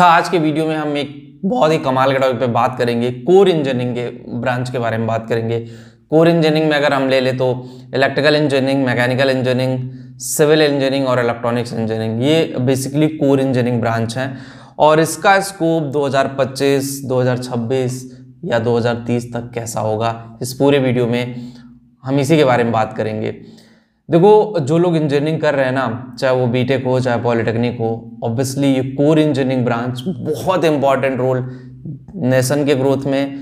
अच्छा आज के वीडियो में हम एक बहुत ही कमाल के टॉपिक पे बात करेंगे कोर इंजीनियरिंग के ब्रांच के बारे में बात करेंगे कोर इंजीनियरिंग में अगर हम ले ले तो electrical engineering mechanical engineering civil engineering और इलेक्ट्रॉनिक्स इंजीनियरिंग ये बेसिकली कोर इंजीनियरिंग ब्रांच हैं और इसका स्कोप 2025 2026 या 2030 तक कैसा होगा इस पूरे वीडियो में हम इसी के बारे में बात करेंगे देखो जो लोग इंजीनियरिंग कर रहे हैं ना चाहे वो बीटेक हो चाहे पॉलिटेक्निक हो ऑब्वियसली ये कोर इंजीनियरिंग ब्रांच बहुत इंपॉर्टेंट रोल नेशन के ग्रोथ में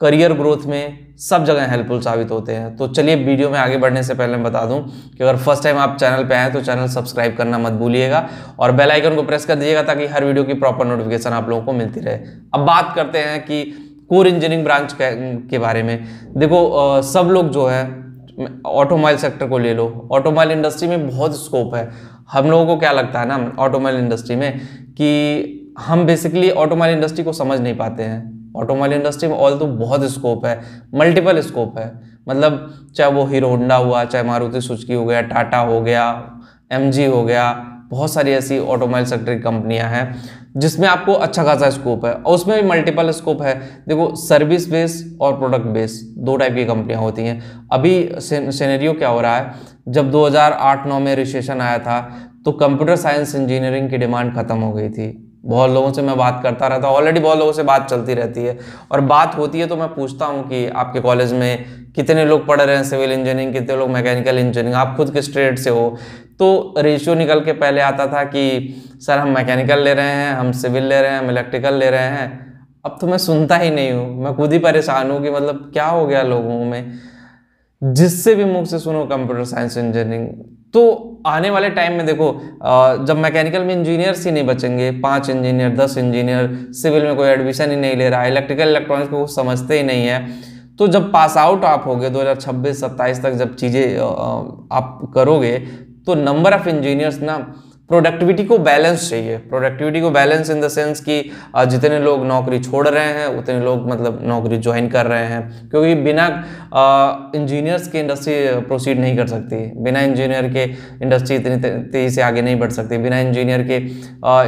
करियर ग्रोथ में सब जगह हेल्पफुल साबित होते हैं तो चलिए वीडियो में आगे बढ़ने से पहले मैं बता दूं कि अगर फर्स्ट टाइम आप चैनल पे आए तो चैनल सब्सक्राइब करना मत भूलिएगा और बेल आइकन को प्रेस कर दीजिएगा ताकि हर वीडियो की प्रॉपर नोटिफिकेशन आप लोगों को मिलती रहे अब बात करते हैं कि कोर इंजीनियरिंग ब्रांच के बारे में देखो सब लोग जो है ऑटोमोबाइल सेक्टर को ले लो ऑटोमोबाइल इंडस्ट्री में बहुत स्कोप है हम लोगों को क्या लगता है ना ऑटोमोबाइल इंडस्ट्री में कि हम बेसिकली ऑटोमोबाइल इंडस्ट्री को समझ नहीं पाते हैं ऑटोमोबाइल इंडस्ट्री में ऑल तो बहुत स्कोप है मल्टीपल स्कोप है मतलब चाहे वो हीरो होंडा हुआ चाहे मारुति सुजुकी हो गया टाटा हो गया एम हो गया बहुत सारी ऐसी ऑटोमोबाइल सेक्टर की कंपनियाँ हैं जिसमें आपको अच्छा खासा स्कोप है और उसमें भी मल्टीपल स्कोप है देखो सर्विस बेस और प्रोडक्ट बेस दो टाइप की कंपनियां होती हैं अभी सिनेरियो क्या हो रहा है जब 2008-9 में रिसेशन आया था तो कंप्यूटर साइंस इंजीनियरिंग की डिमांड ख़त्म हो गई थी बहुत लोगों से मैं बात करता रहता ऑलरेडी बहुत लोगों से बात चलती रहती है और बात होती है तो मैं पूछता हूँ कि आपके कॉलेज में कितने लोग पढ़ रहे हैं सिविल इंजीनियरिंग कितने लोग मैकेनिकल इंजीनियरिंग आप खुद किस ट्रेड से हो तो रेशियो निकल के पहले आता था कि सर हम मैकेनिकल ले रहे हैं हम सिविल ले रहे हैं हम इलेक्ट्रिकल ले रहे हैं अब तो मैं सुनता ही नहीं हूँ मैं खुद ही परेशान हूँ कि मतलब क्या हो गया लोगों में जिससे भी मुख से सुनो कंप्यूटर साइंस इंजीनियरिंग तो आने वाले टाइम में देखो जब मैकेनिकल में इंजीनियर्स ही नहीं बचेंगे पाँच इंजीनियर दस इंजीनियर सिविल में कोई एडमिशन ही नहीं ले रहा है इलेक्ट्रिकल इलेक्ट्रॉनिक्स को समझते ही नहीं है तो जब पास आउट आप होगे 2026-27 तक जब चीज़ें आप करोगे तो नंबर ऑफ इंजीनियर्स ना प्रोडक्टिविटी को बैलेंस चाहिए प्रोडक्टिविटी को बैलेंस इन द सेंस कि जितने लोग नौकरी छोड़ रहे हैं उतने लोग मतलब नौकरी ज्वाइन कर रहे हैं क्योंकि बिना इंजीनियर्स के इंडस्ट्री प्रोसीड नहीं कर सकती बिना इंजीनियर के इंडस्ट्री इतनी तेज़ी से आगे नहीं बढ़ सकती बिना इंजीनियर के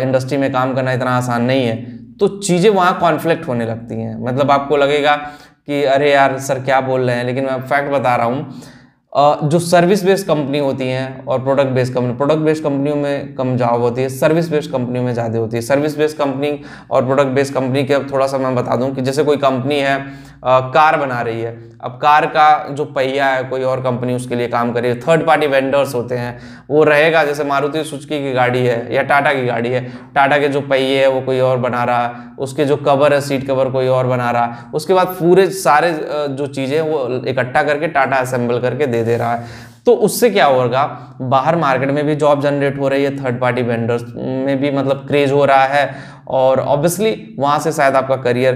इंडस्ट्री में काम करना इतना आसान नहीं है तो चीज़ें वहाँ कॉन्फ्लिक्ट होने लगती हैं मतलब आपको लगेगा कि अरे यार सर क्या बोल रहे हैं लेकिन मैं फैक्ट बता रहा हूँ जो सर्विस बेस्ड कंपनी होती हैं और product based company product based कंपनियों में कम जाव होती है सर्विस बेस्ड कंपनियों में ज़्यादा होती है सर्विस बेस्ड कंपनी और प्रोडक्ट बेस्ड कंपनी के अब थोड़ा सा मैं बता दूं कि जैसे कोई कंपनी है आ, कार बना रही है अब कार का जो पहिया है कोई और कंपनी उसके लिए काम कर रही है थर्ड पार्टी वेंडर्स होते हैं वो रहेगा जैसे मारुति सुचकी की गाड़ी है या टाटा की गाड़ी है टाटा के जो पहिए है वो कोई और बना रहा है उसके जो कवर है सीट कवर कोई और बना रहा उसके बाद पूरे सारे जो चीज़ें वो इकट्ठा करके टाटा असेंबल करके दे दे रहा है तो उससे क्या होगा बाहर मार्केट में भी जॉब जनरेट हो रही है थर्ड पार्टी वेंडर्स में भी मतलब क्रेज हो रहा है और ऑब्वियसली वहाँ से शायद आपका करियर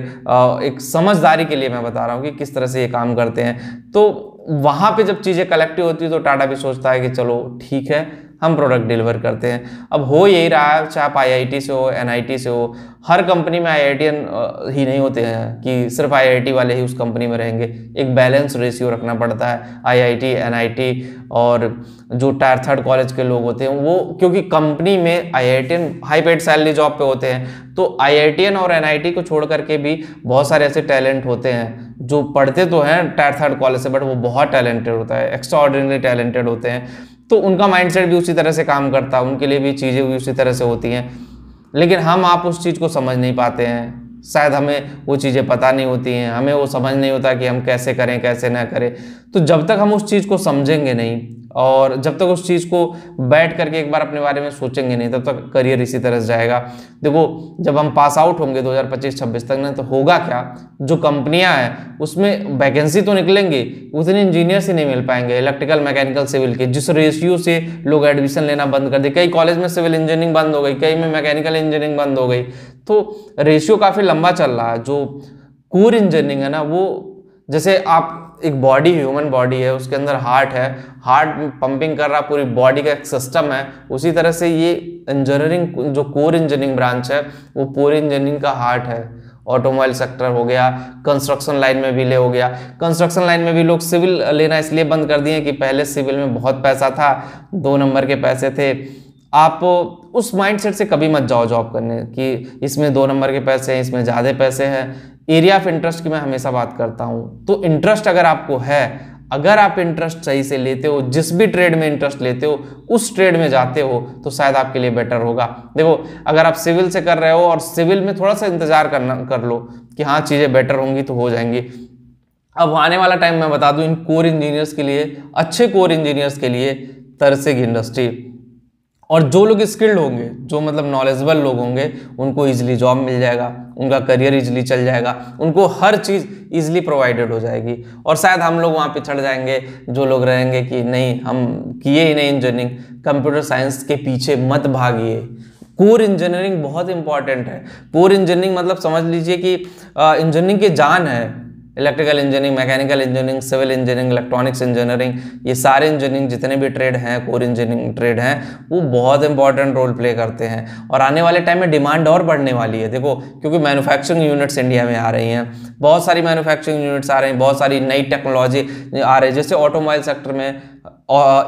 एक समझदारी के लिए मैं बता रहा हूँ कि किस तरह से ये काम करते हैं तो वहाँ पे जब चीज़ें कलेक्टिव होती है तो टाटा भी सोचता है कि चलो ठीक है हम प्रोडक्ट डिलीवर करते हैं अब हो यही रहा है चाहे आप आई से हो एन से हो हर कंपनी में आई ही नहीं होते हैं कि सिर्फ आई वाले ही उस कंपनी में रहेंगे एक बैलेंस रेशियो रखना पड़ता है आई आई और जो टायर थर्ड कॉलेज के लोग होते हैं वो क्योंकि कंपनी में आई हाई पेड सैलरी जॉब पे होते हैं तो आई और एन को छोड़ करके भी बहुत सारे ऐसे टैलेंट होते हैं जो पढ़ते तो हैं टायर थर्ड कॉलेज से बट वो बहुत टैलेंटेड होता है एक्स्ट्रा टैलेंटेड होते हैं तो उनका माइंडसेट भी उसी तरह से काम करता है उनके लिए भी चीज़ें भी उसी तरह से होती हैं लेकिन हम आप उस चीज़ को समझ नहीं पाते हैं शायद हमें वो चीज़ें पता नहीं होती हैं हमें वो समझ नहीं होता कि हम कैसे करें कैसे ना करें तो जब तक हम उस चीज़ को समझेंगे नहीं और जब तक उस चीज़ को बैठ करके एक बार अपने बारे में सोचेंगे नहीं तब तक करियर इसी तरह से जाएगा देखो जब हम पास आउट होंगे 2025-26 तक ना तो होगा क्या जो कंपनियां हैं उसमें वैकेंसी तो निकलेंगी उतने इंजीनियर ही नहीं मिल पाएंगे इलेक्ट्रिकल मैकेनिकल सिविल के जिस रेशियो से लोग एडमिशन लेना बंद कर दे कई कॉलेज में सिविल इंजीनियरिंग बंद हो गई कई में मैकेनिकल इंजीनियरिंग बंद हो गई तो रेशियो काफ़ी लंबा चल रहा है जो कोर इंजीनियरिंग है ना वो जैसे आप एक बॉडी ह्यूमन बॉडी है उसके अंदर हार्ट है हार्ट पंपिंग कर रहा पूरी बॉडी का एक सिस्टम है उसी तरह से ये इंजीनियरिंग जो कोर इंजीनियरिंग ब्रांच है वो कोर इंजीनियरिंग का हार्ट है ऑटोमोबाइल सेक्टर हो गया कंस्ट्रक्शन लाइन में भी ले हो गया कंस्ट्रक्शन लाइन में भी लोग सिविल लेना इसलिए बंद कर दिए कि पहले सिविल में बहुत पैसा था दो नंबर के पैसे थे आप उस माइंडसेट से कभी मत जाओ जॉब करने कि इसमें दो नंबर के पैसे हैं इसमें ज़्यादा पैसे हैं एरिया ऑफ इंटरेस्ट की मैं हमेशा बात करता हूं तो इंटरेस्ट अगर आपको है अगर आप इंटरेस्ट सही से लेते हो जिस भी ट्रेड में इंटरेस्ट लेते हो उस ट्रेड में जाते हो तो शायद आपके लिए बेटर होगा देखो अगर आप सिविल से कर रहे हो और सिविल में थोड़ा सा इंतजार करना कर लो कि हाँ चीज़ें बेटर होंगी तो हो जाएंगी अब आने वाला टाइम मैं बता दूं इन कोर इंजीनियर्स के लिए अच्छे कोर इंजीनियर्स के लिए तरसेग इंडस्ट्री और जो लोग स्किल्ड होंगे जो मतलब नॉलेजबल लोग होंगे उनको इजीली जॉब मिल जाएगा उनका करियर इजीली चल जाएगा उनको हर चीज़ इजीली प्रोवाइडेड हो जाएगी और शायद हम लोग वहाँ पिछड़ जाएंगे जो लोग रहेंगे कि नहीं हम किए ही नहीं इंजीनियरिंग कंप्यूटर साइंस के पीछे मत भागिए कोर इंजीनियरिंग बहुत इंपॉर्टेंट है कोर इंजीनियरिंग मतलब समझ लीजिए कि इंजीनियरिंग की जान है electrical engineering mechanical engineering civil engineering electronics engineering ये सारे इंजीनियरिंग जितने भी ट्रेड हैं कोर इंजीनियरिंग ट्रेड हैं वो बहुत इंपॉर्टेंट रोल प्ले करते हैं और आने वाले टाइम में डिमांड और बढ़ने वाली है देखो क्योंकि मैनुफैक्चरिंग यूनिट्स इंडिया में आ रही हैं बहुत सारी मैनुफैक्चरिंग यूनिट्स आ रही हैं बहुत सारी नई टेक्नोलॉजी आ रही है जैसे ऑटोमोबाइल सेक्टर में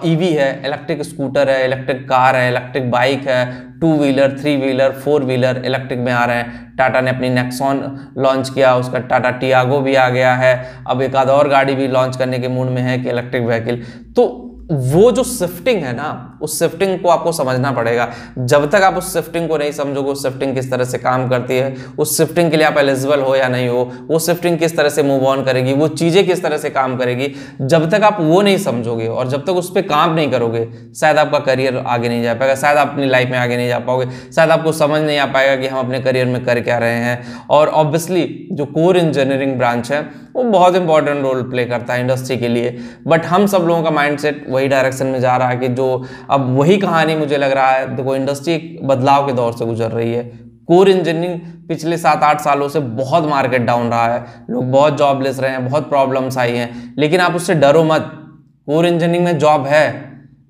ईवी e है इलेक्ट्रिक स्कूटर है इलेक्ट्रिक कार है इलेक्ट्रिक बाइक है two wheeler three wheeler four wheeler electric में आ रहे हैं टाटा ने अपनी नेक्सॉन लॉन्च किया उसका टाटा टियागो भी आ गया है अब एक आध और गाड़ी भी लॉन्च करने के मूड में है कि इलेक्ट्रिक व्हीकल तो वो जो शिफ्टिंग है ना उस शिफ्टिंग को आपको समझना पड़ेगा जब तक आप उस शिफ्टिंग को नहीं समझोगे उस शिफ्टिंग किस तरह से काम करती है उस शिफ्टिंग के लिए आप एलिजिबल हो या नहीं हो वो शिफ्टिंग किस तरह से मूव ऑन करेगी वो चीज़ें किस तरह से काम करेगी जब तक आप वो नहीं समझोगे और जब तक उस पर काम नहीं करोगे शायद आपका करियर आगे नहीं जा पाएगा शायद आप अपनी लाइफ में आगे नहीं जा पाओगे शायद आपको समझ नहीं आ पाएगा कि हम अपने करियर में कर क्या रहे हैं और ऑब्वियसली जो कोर इंजीनियरिंग ब्रांच है वो बहुत इंपॉर्टेंट रोल प्ले करता है इंडस्ट्री के लिए बट हम सब लोगों का माइंडसेट वही डायरेक्शन में जा रहा है कि जो अब वही कहानी मुझे लग रहा है देखो इंडस्ट्री बदलाव के दौर से गुजर रही है कोर इंजीनियरिंग पिछले सात आठ सालों से बहुत मार्केट डाउन रहा है लोग बहुत जॉब लेस रहे हैं बहुत प्रॉब्लम्स आई हैं लेकिन आप उससे डरो मत कोर इंजीनियरिंग में जॉब है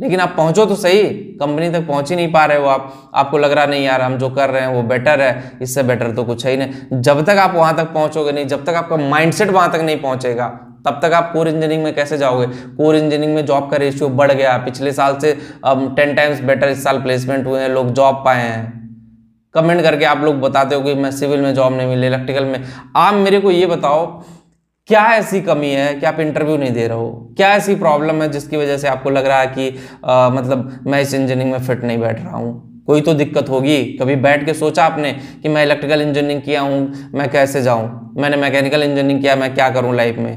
लेकिन आप पहुंचो तो सही कंपनी तक पहुंच ही नहीं पा रहे हो आप आपको लग रहा नहीं यार हम जो कर रहे हैं वो बेटर है इससे बेटर तो कुछ है ही नहीं जब तक आप वहां तक पहुंचोगे नहीं जब तक आपका माइंडसेट वहां तक नहीं पहुंचेगा तब तक आप कोर इंजीनियरिंग में कैसे जाओगे कोर इंजीनियरिंग में जॉब का रेशियो बढ़ गया पिछले साल से अब टेन टाइम्स बेटर इस साल प्लेसमेंट हुए हैं लोग जॉब पाए हैं कमेंट करके आप लोग बताते हो कि मैं सिविल में जॉब नहीं मिली इलेक्ट्रिकल में आप मेरे को ये बताओ क्या ऐसी कमी है कि आप इंटरव्यू नहीं दे रहे हो क्या ऐसी प्रॉब्लम है जिसकी वजह से आपको लग रहा है कि आ, मतलब मैं इस इंजीनियरिंग में फिट नहीं बैठ रहा हूँ कोई तो दिक्कत होगी कभी बैठ के सोचा आपने कि मैं इलेक्ट्रिकल इंजीनियरिंग किया हूँ मैं कैसे जाऊँ मैंने मैकेनिकल इंजीनियरिंग किया मैं क्या करूँ लाइफ में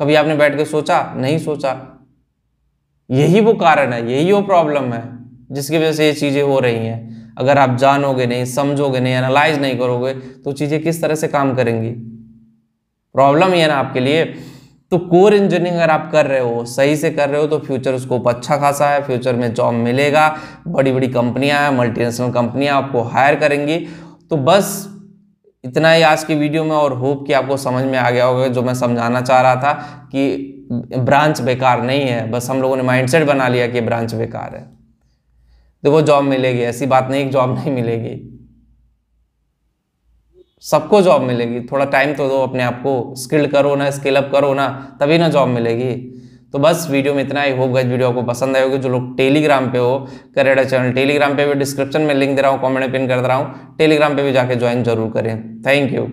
कभी आपने बैठ के सोचा नहीं सोचा यही वो कारण है यही वो प्रॉब्लम है जिसकी वजह से ये चीज़ें हो रही हैं अगर आप जानोगे नहीं समझोगे नहीं एनालाइज नहीं करोगे तो चीज़ें किस तरह से काम करेंगी प्रॉब्लम ही है ना आपके लिए तो कोर इंजीनियरिंग अगर आप कर रहे हो सही से कर रहे हो तो फ्यूचर उसको अच्छा खासा है फ्यूचर में जॉब मिलेगा बड़ी बड़ी कंपनियां हैं मल्टीनेशनल कंपनियां आपको हायर करेंगी तो बस इतना ही आज की वीडियो में और होप कि आपको समझ में आ गया होगा जो मैं समझाना चाह रहा था कि ब्रांच बेकार नहीं है बस हम लोगों ने माइंड बना लिया कि ब्रांच बेकार है देखो जॉब मिलेगी ऐसी बात नहीं जॉब नहीं मिलेगी सबको जॉब मिलेगी थोड़ा टाइम तो दो अपने आप को स्किल्ड करो ना स्किल अप करो ना तभी ना जॉब मिलेगी तो बस वीडियो में इतना ही होप गज वीडियो आपको पसंद आए होगी जो लोग टेलीग्राम पे हो करेडा चैनल टेलीग्राम पे भी डिस्क्रिप्शन में लिंक दे रहा हूँ कमेंट पिन कर दे रहा हूँ टेलीग्राम पे भी जाके ज्वाइन जरूर करें थैंक यू